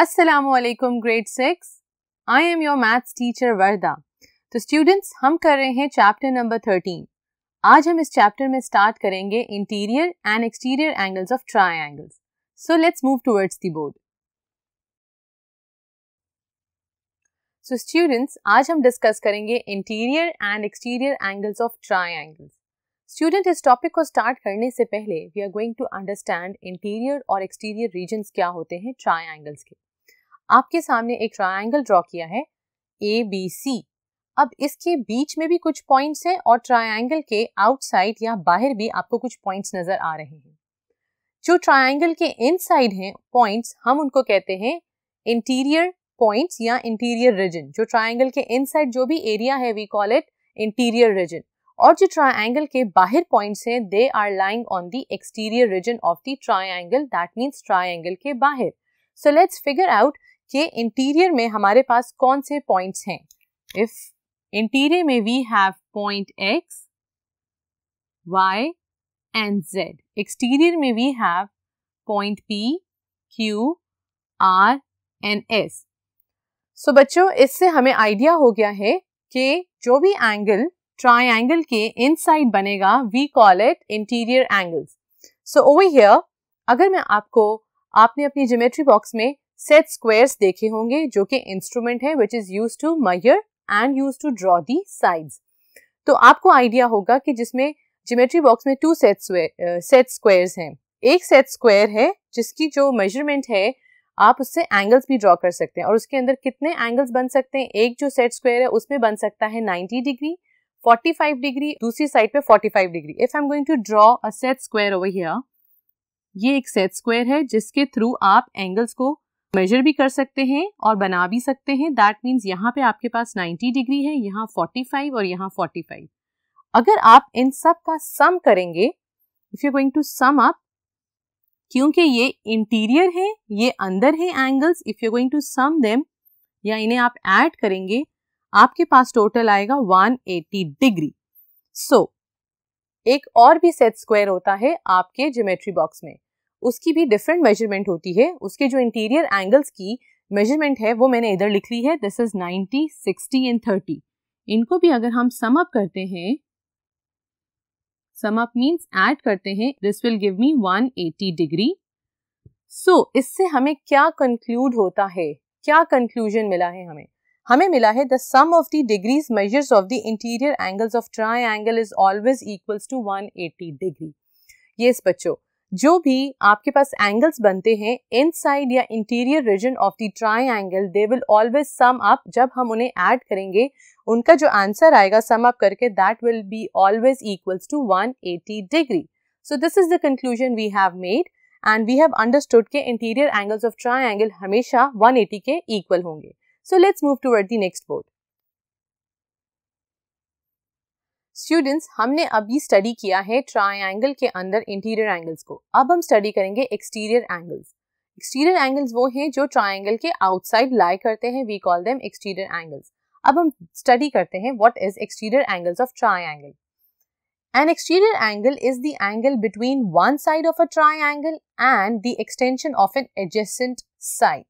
Aslam grade six I am your maths teacher Warda तो students हम कर रहे हैं चैप्टर नंबर थर्टीन आज हम इस चैप्टर में स्टार्ट करेंगे interior and exterior angles of triangles so let's move towards the board so students आज हम डिस्कस करेंगे interior and exterior angles of triangles student इस टॉपिक को स्टार्ट करने से पहले we are going to understand interior और एक्सटीरियर रीजन क्या होते हैं ट्राइंगल्स के आपके सामने एक ट्रायंगल ड्रॉ किया है ए बी सी अब इसके बीच में भी कुछ पॉइंट्स हैं और ट्रायंगल के आउटसाइड या बाहर भी आपको कुछ पॉइंट्स नजर आ रहे हैं जो ट्रायंगल के इनसाइड हैं पॉइंट्स हम उनको कहते हैं इंटीरियर पॉइंट्स या इंटीरियर रीजन जो ट्रायंगल के इनसाइड जो भी एरिया है we call it interior region और जो ट्रायंगल के बाहर पॉइंट्स हैं they are lying on the exterior region of the triangle that means triangle के बाहर सो लेट्स फिगर आउट कि इंटीरियर में हमारे पास कौन से पॉइंट्स हैं इफ इंटीरियर में we have point X Y and Z exterior में we have point P Q R and S so बच्चों इससे हमें आइडिया हो गया है कि जो भी एंगल ट्राइंगल के इनसाइड बनेगा we call it interior angles so over here अगर मैं आपको आपने अपनी ज्योमेट्री बॉक्स में सेट स्क्वायर्स देखे होंगे जो कि इंस्ट्रूमेंट है which is use to measure and use to draw the side तो आपको आइडिया होगा कि जिसमें जिमेट्री बॉक्स में टू सेट सेट स्क्वायर्स हैं एक सेट स्क्वायर है जिसकी जो मेजरमेंट है आप उससे एंगल्स भी ड्रॉ कर सकते हैं और उसके अंदर कितने एंगल्स बन सकते हैं एक जो सेट स्क्वायर है उसमें बन सकता है 90 डिग्री 45 डिग्री दूसरी साइड पे 45 degree if I am going to draw a set square over here ये एक सेट स्क्वायर है जिसके थ्रू आप एंगल्स को मेजर भी कर सकते हैं और बना भी सकते हैं दैट मीन्स यहाँ पे आपके पास 90 डिग्री है यहाँ 45 और यहाँ 45 अगर आप इन सब का सम करेंगे if you going to sum up क्योंकि ये इंटीरियर है ये अंदर है angles if you going to sum them या इन्हें आप ऐड करेंगे आपके पास टोटल आएगा 180 डिग्री सो so, एक और भी सेट स्क्वायर होता है आपके ज्योमेट्री बॉक्स में उसकी भी डिफरेंट मेजरमेंट होती है उसके जो इंटीरियर एंगल्स की मेजरमेंट है वो मैंने इधर लिख ली है दिस इज 90, 60 एंड 30 इनको भी अगर हम सम अप करते हैं सम अप मींस ऐड करते हैं this will give me 180 degree so इससे हमें क्या कंक्लूड होता है क्या कंक्लूजन मिला है हमें हमें मिला है the sum of the degrees measures of the interior angles of triangle is always equals to 180 degree yes बच्चों जो भी आपके पास एंगल्स बनते हैं इनसाइड या interior region of the triangle they will always sum up जब हम उन्हें ऐड करेंगे उनका जो आंसर आएगा सम अप करके that will be always equals to 180 degree so this is the conclusion we have made and we have understood के interior angles of triangle हमेशा 180 के इक्वल होंगे so let's move toward the next board students हमने अभी study किया है triangle के अंदर इंटीरियर एंगल्स को अब हम स्टडी करेंगे एक्सटीरियर एंगल्स एक्सटीरियर एंगल्स वो हैं जो ट्राइंगल के आउटसाइड लाई करते हैं we call them exterior angles अब हम स्टडी करते हैं what is exterior angles of triangle an exterior angle is the angle between one side of a triangle and the extension of an adjacent side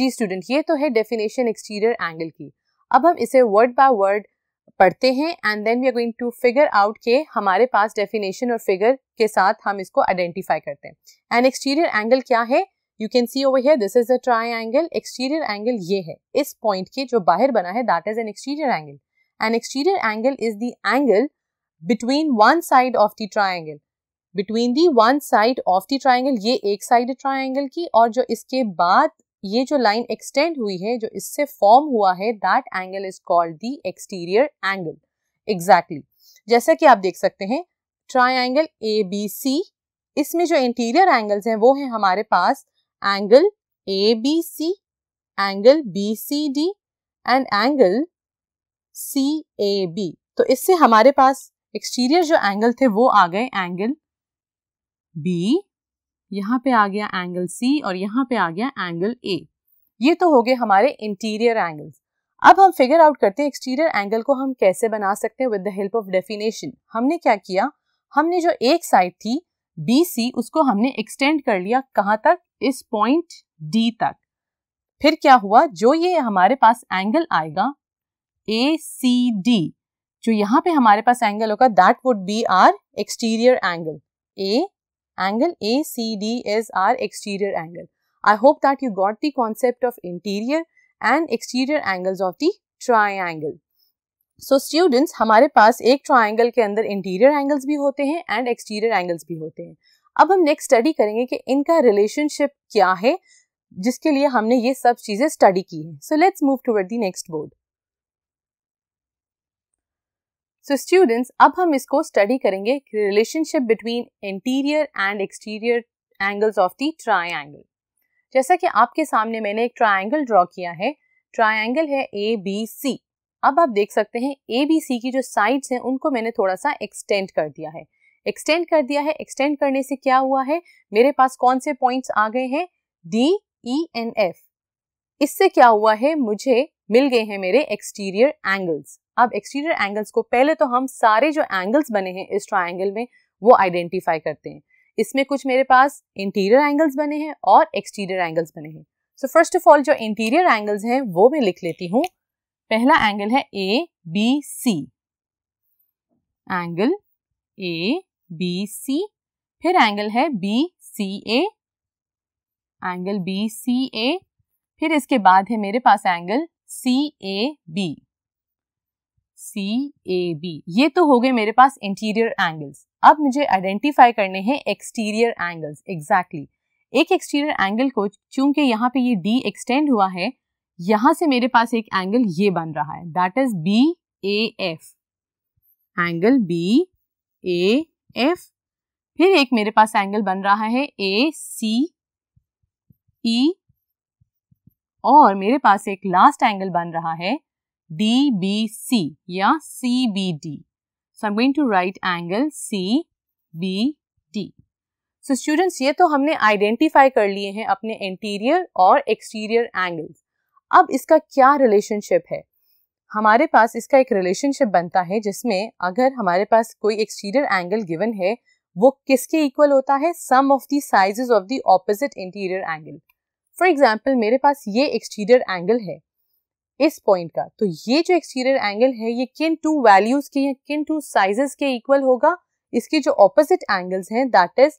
जी student ये तो है definition exterior angle की अब हम इसे वर्ड बाय वर्ड पढ़ते हैं and then we are going to figure out के हमारे पास डेफिनेशन और फिगर के साथ हम इसको आइडेंटिफाई करते हैं एंड एक्सटीरियर एंगल क्या है you can see over here this is a triangle exterior angle ये है इस पॉइंट के जो बाहर बना है that is an exterior angle and exterior angle is the angle between one side of the triangle between the one side of the triangle ये एक साइड ट्राइंगल की और जो इसके बाद ये जो लाइन एक्सटेंड हुई है जो इससे फॉर्म हुआ है that angle is called the exterior angle exactly जैसा कि आप देख सकते हैं ट्राइंगल ए बी सी इसमें जो इंटीरियर एंगल्स हैं वो हैं हमारे पास angle A B C angle B C D and angle C A B तो इससे हमारे पास एक्सटीरियर जो एंगल थे वो आ गए एंगल बी यहाँ पे आ गया एंगल सी और यहाँ पे आ गया एंगल ए ये तो हो गए हमारे इंटीरियर एंगल अब हम फिगर आउट करते हैं एक्सटीरियर एंगल को हम कैसे बना सकते हैं with the help of definition हमने क्या किया हमने जो एक साइड थी बी सी उसको हमने एक्सटेंड कर लिया कहाँ तक इस पॉइंट डी तक फिर क्या हुआ जो ये हमारे पास एंगल आएगा ए सी डी जो यहाँ पे हमारे पास एंगल होगा that would be our exterior angle a angle ACD is our exterior angle. I hope that you got the concept of interior and exterior angles of the triangle. So students हमारे पास एक triangle के अंदर interior angles भी होते हैं and exterior angles भी होते हैं अब हम नेक्स्ट स्टडी करेंगे कि इनका रिलेशनशिप क्या है जिसके लिए हमने ये सब चीज़ें स्टडी की हैं so let's move toward the next board so students अब हम इसको स्टडी करेंगे relationship between interior and exterior angles of the triangle जैसा कि आपके सामने मैंने एक ट्राइंगल ड्रॉ किया है ट्राइंगल है ए बी सी अब आप देख सकते हैं ए बी सी की जो साइड्स हैं उनको मैंने थोड़ा सा एक्सटेंड कर दिया है एक्सटेंड कर दिया है एक्सटेंड करने से क्या हुआ है मेरे पास कौन से पॉइंट्स आ गए हैं डी ई एंड एफ इससे क्या हुआ है मुझे मिल गए हैं मेरे एक्सटीरियर एंगल्स अब एक्सटीरियर एंगल्स को पहले तो हम सारे जो एंगल्स बने हैं इस ट्राइंगल में वो आइडेंटिफाई करते हैं इसमें कुछ मेरे पास इंटीरियर एंगल्स बने हैं और एक्सटीरियर एंगल्स बने हैं सो फर्स्ट ऑफ ऑल जो इंटीरियर एंगल्स हैं वो मैं लिख लेती हूँ पहला एंगल है A B C angle A B C फिर एंगल है B C A angle B C A फिर इसके बाद है मेरे पास angle C A B C A B ये तो हो गए मेरे पास इंटीरियर एंगल्स अब मुझे आइडेंटिफाई करने हैं एक्सटीरियर एंगल्स एग्जैक्टली एक एक्सटीरियर एंगल को चूंकि यहाँ पे ये डी एक्सटेंड हुआ है यहां से मेरे पास एक एंगल ये बन रहा है that is B A F angle B A F फिर एक मेरे पास एंगल बन रहा है ए सी ई और मेरे पास एक लास्ट एंगल बन रहा है डी बी सी या C B D so I going to write angle C B D so students ये तो हमने आइडेंटिफाई कर लिए हैं अपने इंटीरियर और एक्सटीरियर एंगल्स अब इसका क्या रिलेशनशिप है हमारे पास इसका एक रिलेशनशिप बनता है जिसमें अगर हमारे पास कोई एक्सटीरियर एंगल गिवन है वो किसके इक्वल होता है sum of the sizes of the opposite interior angle for example मेरे पास ये एक्सटीरियर एंगल है इस पॉइंट का तो ये जो एक्सटीरियर एंगल है ये किन टू वैल्यूज के या किन टू साइजेस के इक्वल होगा इसके जो ऑपोजिट एंगल्स हैं that is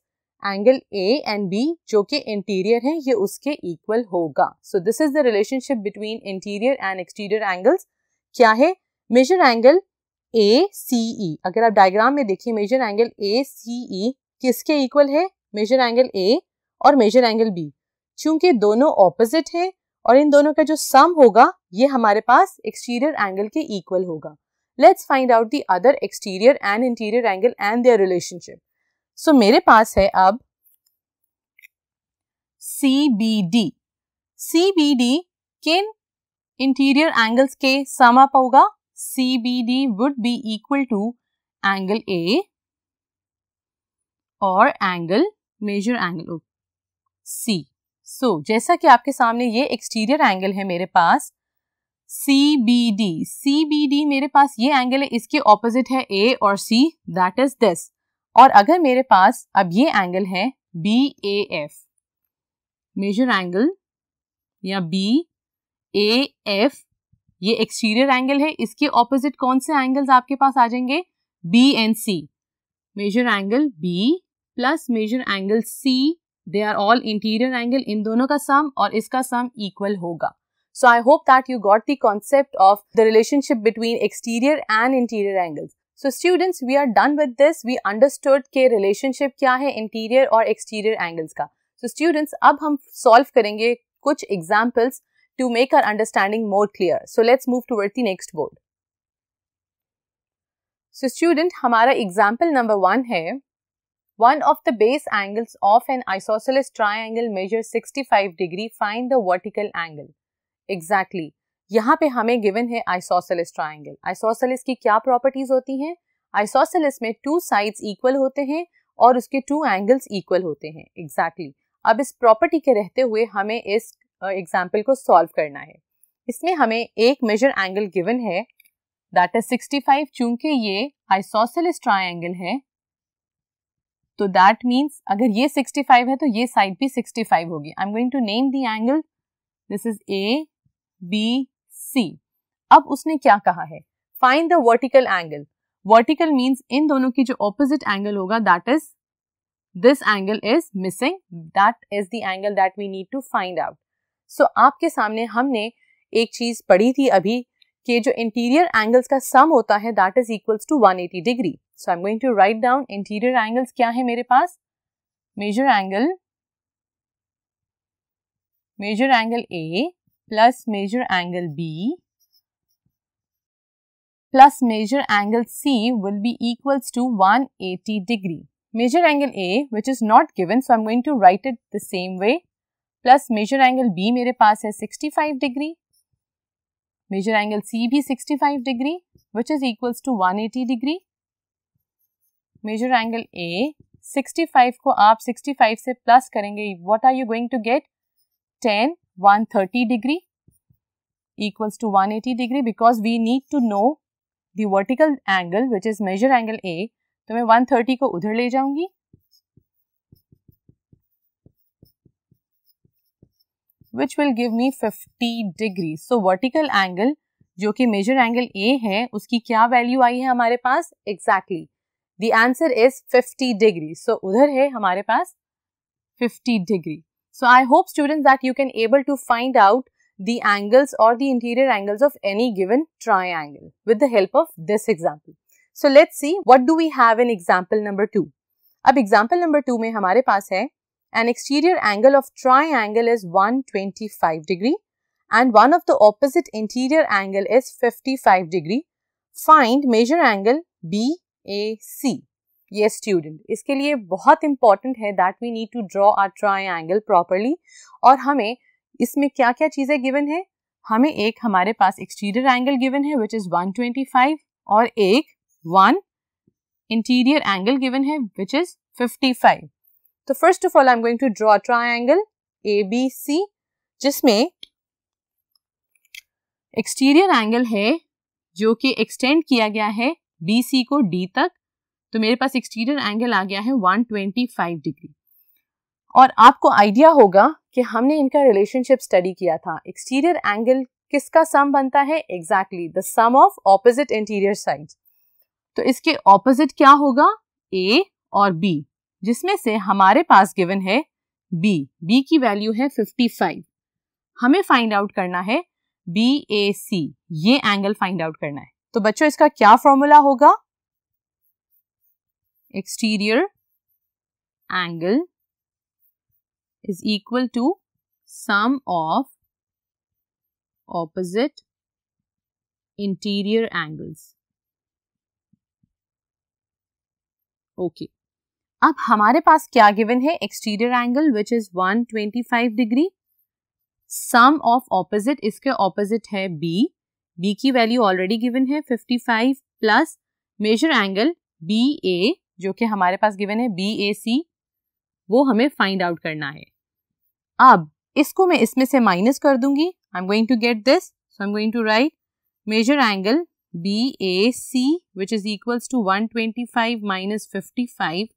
angle A and B जो कि इंटीरियर है ये उसके इक्वल होगा so this is the relationship between interior and exterior angles क्या है मेजर एंगल ए सी ई अगर आप डायग्राम में देखिए मेजर एंगल ए सी ई किसके इक्वल है मेजर एंगल ए और मेजर एंगल बी चूंकि दोनों ऑपोजिट हैं और इन दोनों का जो सम होगा ये हमारे पास एक्सटीरियर एंगल के इक्वल होगा let's find out the other exterior and interior angle and their relationship so मेरे पास है अब C B D C B D किन इंटीरियर एंगल्स के सम अप होगा C B D would be equal to angle A और angle measure angle C so so, जैसा कि आपके सामने ये एक्सटीरियर एंगल है मेरे पास C B D C B D मेरे पास ये एंगल है इसके ऑपोजिट है ए और सी दैट इज दिस और अगर मेरे पास अब ये एंगल है B A F measure angle या बी ए एफ ये एक्सटीरियर एंगल है इसके ऑपोजिट कौन से एंगल्स आपके पास आ जाएंगे B and C measure angle B plus measure angle C they are all interior angle इन दोनों का सम और इसका सम इक्वल होगा so I hope that you got the concept of the relationship between exterior and interior angles so students we are done with this we understood के relationship क्या है interior और एक्सटीरियर एंगल्स का सो so students अब हम solve करेंगे कुछ examples to make our understanding more clear so let's move toward next board so student हमारा एग्जाम्पल नंबर वन है One of the base angles of an isosceles triangle measures 65 degree. Find the vertical angle. Exactly. यहाँ पे हमें given है isosceles triangle isosceles की क्या properties होती हैं आइसोसेलिस में टू साइड्स इक्वल होते हैं और उसके टू एंगल्स इक्वल होते हैं एग्जैक्टली exactly. अब इस प्रॉपर्टी के रहते हुए हमें इस एग्जाम्पल uh, को सॉल्व करना है इसमें हमें एक मेजर एंगल गिवन है दैट इज 65 चूंकि ये आइसोसेलिस ट्राइंगल है तो दैट मीन्स अगर ये 65 है तो ये साइड भी 65 होगी I am going to name the angle this is A B C अब उसने क्या कहा है find the vertical angle vertical means इन दोनों की जो ऑपोजिट एंगल होगा that is this angle is missing that is the angle that we need to find out so आपके सामने हमने एक चीज पढ़ी थी अभी कि जो इंटीरियर एंगल्स का सम होता है that is equals to 180 eighty degree so I am going to write down interior angles क्या है मेरे पास measure angle measure angle A plus measure angle B plus measure angle C will be equals to 180 eighty degree measure angle A which is not given so I am going to write it the same way plus measure angle B मेरे पास है 65 degree measure angle C भी 65 degree which is equals to one eighty degree measure angle A 65 को आप 65 से plus करेंगे what are you going to get ten one thirty degree equals to one eighty degree because we need to know vertical angle which is measure angle A तो मैं 130 को उधर ले जाऊंगी which will give me 50 degree so vertical angle जो कि major angle ए है उसकी क्या वैल्यू आई है हमारे पास exactly the answer is fifty degree so उधर है हमारे पास fifty degree so I hope student that you can able to find out the angles और the interior angles of any given angle with the help of this example so let's see what do we have an example number two अब example number two में हमारे पास है an exterior angle of triangle is 125 degree and one of the opposite interior angle is 55 degree. Find measure angle BAC. ये student इसके लिए बहुत important है that we need to draw our triangle properly और हमें इसमें क्या क्या चीज़ें गिवन है हमें एक हमारे पास एक्सटीरियर एंगल गिवन है विच इज़ 125 और एक वन इंटीरियर एंगल गिवन है विच इज़ 55 तो first of all I am going to draw triangle A B C जिसमें एक्सटीरियर एंगल है जो कि एक्सटेंड किया गया है बी सी को डी तक तो मेरे पास एक्सटीरियर एंगल आ गया है 125 डिग्री और आपको आइडिया होगा कि हमने इनका रिलेशनशिप स्टडी किया था एक्सटीरियर एंगल किसका सम बनता है exactly the sum of opposite interior side तो इसके ऑपोजिट क्या होगा ए और बी जिसमें से हमारे पास गिवन है b b की वैल्यू है 55 हमें फाइंड आउट करना है बी ए सी ये एंगल फाइंड आउट करना है तो बच्चों इसका क्या फॉर्मूला होगा exterior angle is equal to sum of opposite interior angles. Okay. अब हमारे पास क्या गिवन है exterior angle which is 125 degree sum of opposite इसके ऑपोजिट है बी बी की वैल्यू ऑलरेडी गिवन है 55 plus measure angle B A जो कि हमारे पास गिवन है बी ए सी वो हमें फाइंड आउट करना है अब इसको मैं इसमें से माइनस कर दूंगी I am going to get this so I am going to write measure angle B A C which is equals to 125 minus five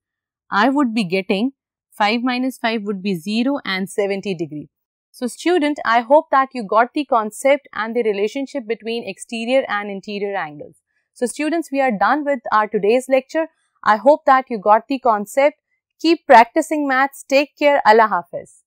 I would be getting 5 minus 5 would be 0 and 70 degree. So student, I hope that you got the concept and the relationship between exterior and interior angles. So students, we are done with our today's lecture. I hope that you got the concept. Keep practicing maths. Take care. Allah Hafiz.